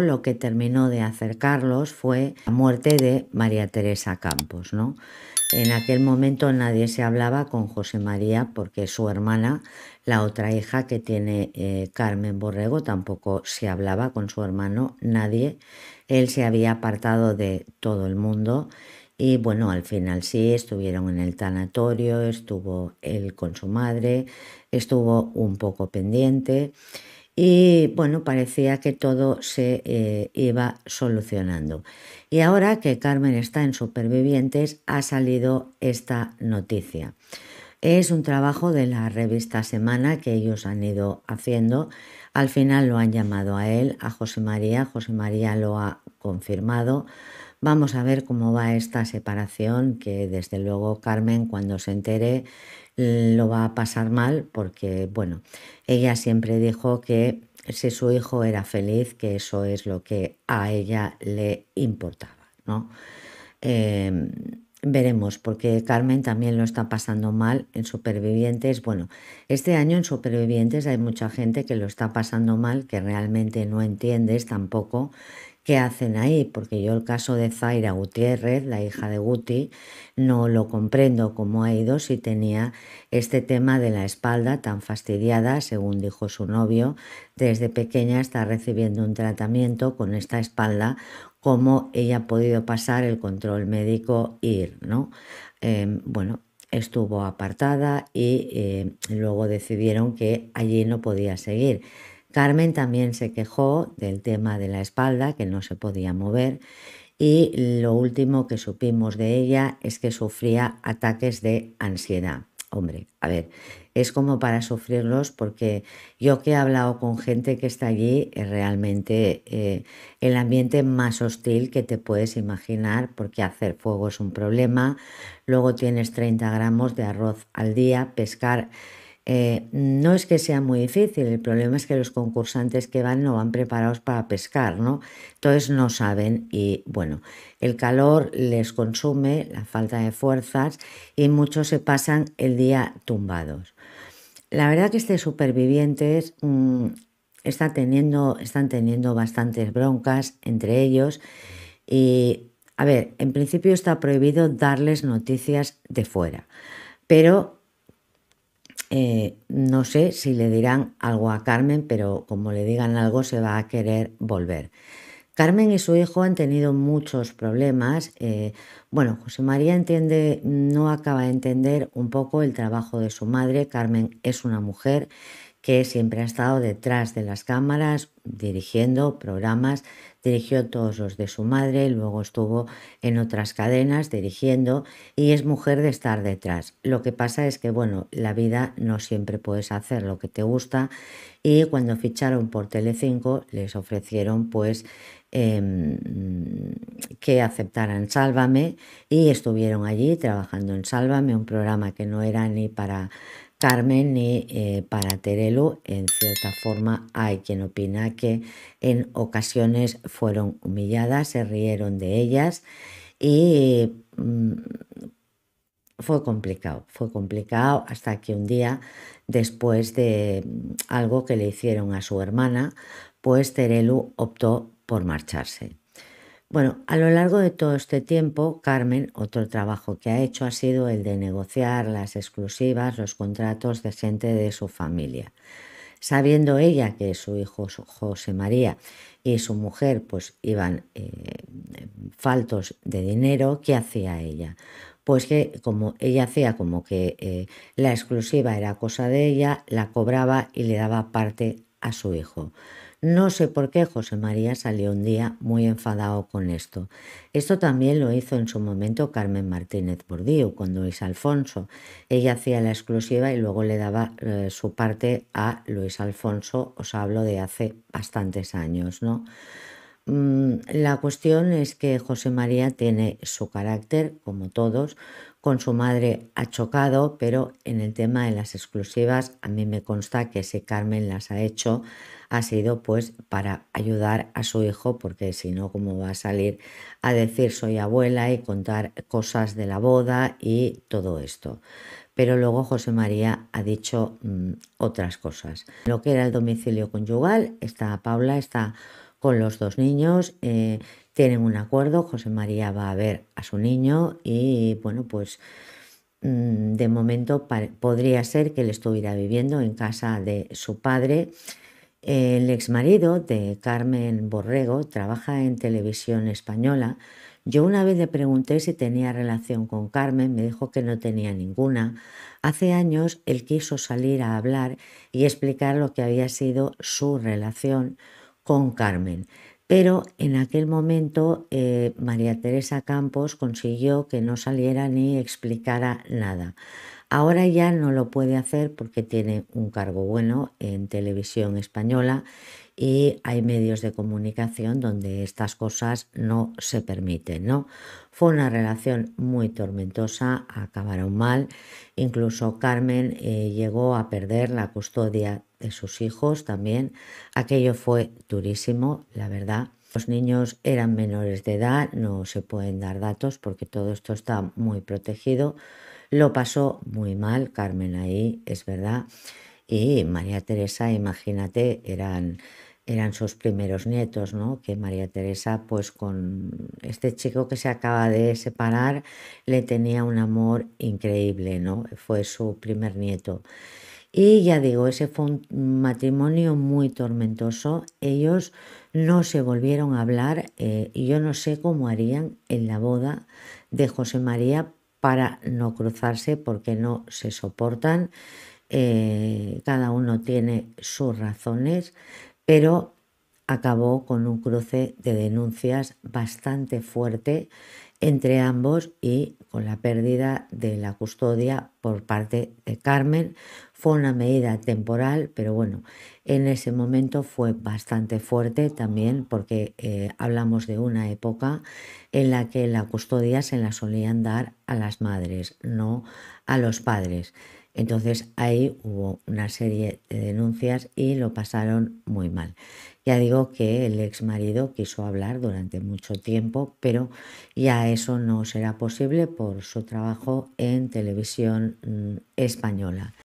lo que terminó de acercarlos fue la muerte de María Teresa Campos, ¿no? En aquel momento nadie se hablaba con José María porque su hermana, la otra hija que tiene eh, Carmen Borrego, tampoco se hablaba con su hermano, nadie. Él se había apartado de todo el mundo y bueno, al final sí, estuvieron en el tanatorio, estuvo él con su madre, estuvo un poco pendiente y bueno, parecía que todo se eh, iba solucionando. Y ahora que Carmen está en Supervivientes, ha salido esta noticia. Es un trabajo de la revista Semana que ellos han ido haciendo. Al final lo han llamado a él, a José María. José María lo ha confirmado. Vamos a ver cómo va esta separación, que desde luego Carmen cuando se entere lo va a pasar mal, porque bueno, ella siempre dijo que si su hijo era feliz, que eso es lo que a ella le importaba, ¿no? Em, veremos, porque Carmen también lo está pasando mal en Supervivientes. Bueno, este año en Supervivientes hay mucha gente que lo está pasando mal, que realmente no entiendes tampoco qué hacen ahí, porque yo el caso de Zaira Gutiérrez, la hija de Guti, no lo comprendo cómo ha ido si tenía este tema de la espalda tan fastidiada, según dijo su novio, desde pequeña está recibiendo un tratamiento con esta espalda, cómo ella ha podido pasar el control médico e ir, ¿no? Em, bueno, estuvo apartada y eh, luego decidieron que allí no podía seguir Carmen también se quejó del tema de la espalda, que no se podía mover, y lo último que supimos de ella es que sufría ataques de ansiedad. Hombre, a ver, es como para sufrirlos porque yo que he hablado con gente que está allí es eh, realmente eh, el ambiente más hostil que te puedes imaginar porque hacer fuego es un problema, luego tienes 30 gramos de arroz al día, pescar eh, no es que sea muy difícil, el problema es que los concursantes que van no van preparados para pescar, ¿no? Entonces no saben y bueno, el calor les consume, la falta de fuerzas y muchos se pasan el día tumbados. La verdad que este supervivientes mm, está teniendo, están teniendo bastantes broncas entre ellos y a ver, en principio está prohibido darles noticias de fuera, pero eh, no sé si le dirán algo a Carmen, pero como le digan algo se va a querer volver. Carmen y su hijo han tenido muchos problemas. Eh, bueno, José María entiende, no acaba de entender un poco el trabajo de su madre. Carmen es una mujer que siempre ha estado detrás de las cámaras, dirigiendo programas, dirigió todos los de su madre, luego estuvo en otras cadenas dirigiendo y es mujer de estar detrás. Lo que pasa es que, bueno, la vida no siempre puedes hacer lo que te gusta y cuando ficharon por Telecinco les ofrecieron pues em, que aceptaran Sálvame y estuvieron allí trabajando en Sálvame, un programa que no era ni para Carmen y eh, para Terelu, en cierta forma, hay quien opina que en ocasiones fueron humilladas, se rieron de ellas y mm, fue complicado, fue complicado hasta que un día, después de mm, algo que le hicieron a su hermana, pues Terelu optó por marcharse. Bueno, a lo largo de todo este tiempo, Carmen, otro trabajo que ha hecho ha sido el de negociar las exclusivas, los contratos de gente de su familia. Sabiendo ella que su hijo José María y su mujer pues iban eh, faltos de dinero, ¿qué hacía ella? Pues que como ella hacía como que eh, la exclusiva era cosa de ella, la cobraba y le daba parte a su hijo. No sé por qué José María salió un día muy enfadado con esto. Esto también lo hizo en su momento Carmen Martínez Bordío con Luis Alfonso. Ella hacía la exclusiva y luego le daba eh, su parte a Luis Alfonso. Os hablo de hace bastantes años, ¿no? Mm, la cuestión es que José María tiene su carácter, como todos, con su madre ha chocado, pero en el tema de las exclusivas a mí me consta que si Carmen las ha hecho ha sido pues para ayudar a su hijo, porque si no, ¿cómo va a salir a decir soy abuela y contar cosas de la boda y todo esto? pero luego José María ha dicho mm, otras cosas. Lo que era el domicilio conyugal, está Paula, está con los dos niños. Eh, tienen un acuerdo, José María va a ver a su niño y bueno, pues mm, de momento podría ser que él estuviera viviendo en casa de su padre. El ex marido de Carmen Borrego trabaja en televisión española. Yo una vez le pregunté si tenía relación con Carmen, me dijo que no tenía ninguna. Hace años él quiso salir a hablar y explicar lo que había sido su relación con Carmen. Pero en aquel momento eh, María Teresa Campos consiguió que no saliera ni explicara nada. Ahora ya no lo puede hacer porque tiene un cargo bueno en televisión española y hay medios de comunicación donde estas cosas no se permiten, ¿no? Fue una relación muy tormentosa, acabaron mal, incluso Carmen eh, llegó a perder la custodia de sus hijos también. Aquello fue durísimo, la verdad. Los niños eran menores de edad, no se pueden dar datos porque todo esto está muy protegido. Lo pasó muy mal Carmen ahí, es verdad. Y María Teresa, imagínate, eran, eran sus primeros nietos, ¿no? Que María Teresa, pues con este chico que se acaba de separar, le tenía un amor increíble, ¿no? Fue su primer nieto. Y ya digo, ese fue un matrimonio muy tormentoso. Ellos no se volvieron a hablar eh, y yo no sé cómo harían en la boda de José María para no cruzarse porque no se soportan. Eh, cada uno tiene sus razones, pero acabó con un cruce de denuncias bastante fuerte entre ambos y con la pérdida de la custodia por parte de Carmen. Fue una medida temporal, pero bueno, en ese momento fue bastante fuerte también porque eh, hablamos de una época en la que la custodia se la solían dar a las madres, no a los padres. Entonces ahí hubo una serie de denuncias y lo pasaron muy mal. Ya digo que el ex marido quiso hablar durante mucho tiempo, pero ya eso no será posible por su trabajo en televisión mm, española.